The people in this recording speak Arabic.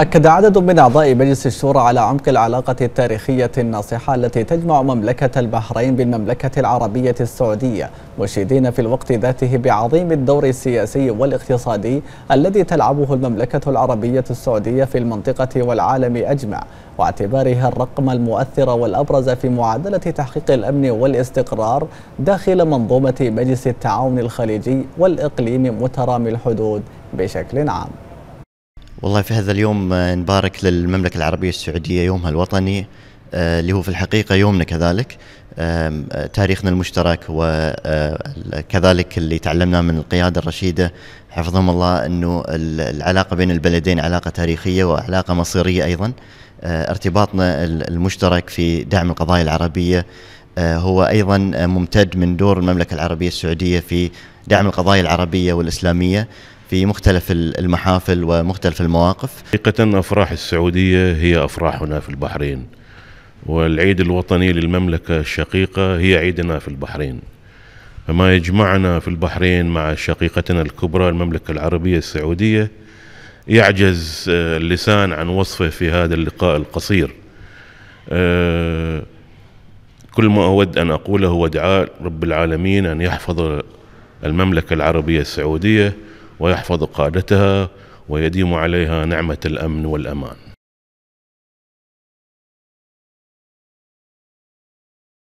أكد عدد من أعضاء مجلس الشورى على عمق العلاقة التاريخية الناصحة التي تجمع مملكة البحرين بالمملكة العربية السعودية مشيدين في الوقت ذاته بعظيم الدور السياسي والاقتصادي الذي تلعبه المملكة العربية السعودية في المنطقة والعالم أجمع واعتبارها الرقم المؤثر والأبرز في معادلة تحقيق الأمن والاستقرار داخل منظومة مجلس التعاون الخليجي والإقليم مترامي الحدود بشكل عام والله في هذا اليوم آه، نبارك للمملكة العربية السعودية يومها الوطني آه، اللي هو في الحقيقة يومنا كذلك آه، تاريخنا المشترك وكذلك اللي تعلمناه من القيادة الرشيدة حفظهم الله أنه العلاقة بين البلدين علاقة تاريخية وعلاقة مصيرية أيضا ارتباطنا المشترك في دعم القضايا العربية هو أيضا ممتد من دور المملكة العربية السعودية في دعم القضايا العربية والإسلامية في مختلف المحافل ومختلف المواقف حقيقة أفراح السعودية هي أفراحنا في البحرين والعيد الوطني للمملكة الشقيقة هي عيدنا في البحرين فما يجمعنا في البحرين مع شقيقتنا الكبرى المملكة العربية السعودية يعجز آه، اللسان عن وصفه في هذا اللقاء القصير آه، كل ما أود أن أقوله هو دعاء رب العالمين أن يحفظ المملكة العربية السعودية ويحفظ قادتها ويديم عليها نعمه الامن والامان